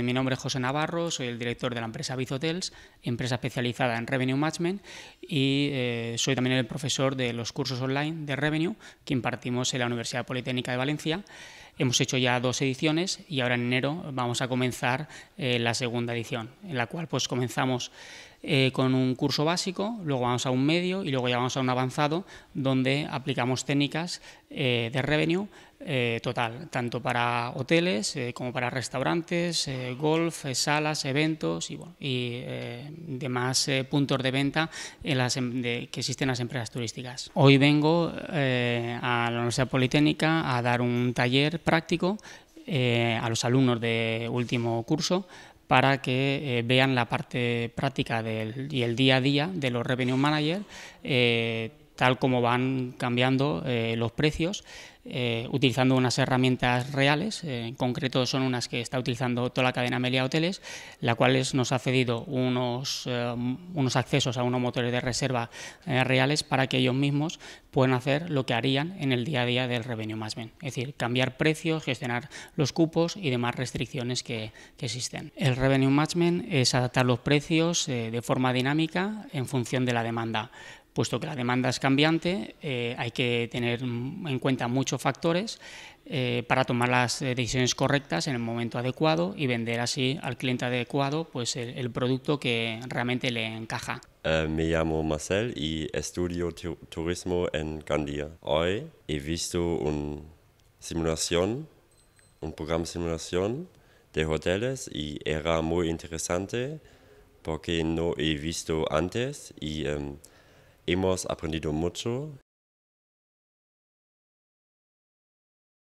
Eh, mi nombre es José Navarro, soy el director de la empresa Bizhotels, empresa especializada en Revenue Management y eh, soy también el profesor de los cursos online de Revenue que impartimos en la Universidad Politécnica de Valencia Hemos hecho ya dos ediciones y ahora en enero vamos a comenzar eh, la segunda edición, en la cual pues comenzamos eh, con un curso básico, luego vamos a un medio y luego ya vamos a un avanzado donde aplicamos técnicas eh, de revenue total, tanto para hoteles como para restaurantes, golf, salas, eventos y, demás puntos de venta em, que existen en las empresas turísticas. Hoy vengo a la Universidad Politécnica a dar un taller práctico eh, a los alumnos de último curso para que eh, vean la parte práctica del, y el día a día de los revenue managers, eh, tal como van cambiando eh, los precios, eh, utilizando unas herramientas reales, eh, en concreto son unas que está utilizando toda la cadena Melia Hoteles, la cual nos ha cedido unos, unos accesos a unos motores de reserva reales para que ellos mismos puedan hacer lo que harían en el día a día del revenue más es decir, cambiar precios, gestionar los cupos y demás restricciones que, que existen. El revenue management es adaptar los precios de forma dinámica en función de la demanda puesto que la demanda es cambiante, eh, hay que tener en cuenta muchos factores eh, para tomar las eh, decisiones correctas en el momento adecuado y vender así al cliente adecuado pues el, producto que realmente le encaja. me llamo Marcel y estudio turismo en Gandia. Hoy he visto una simulación, un programa de simulación de hoteles y era muy interesante porque no he visto antes y em, Hemos aprendido mucho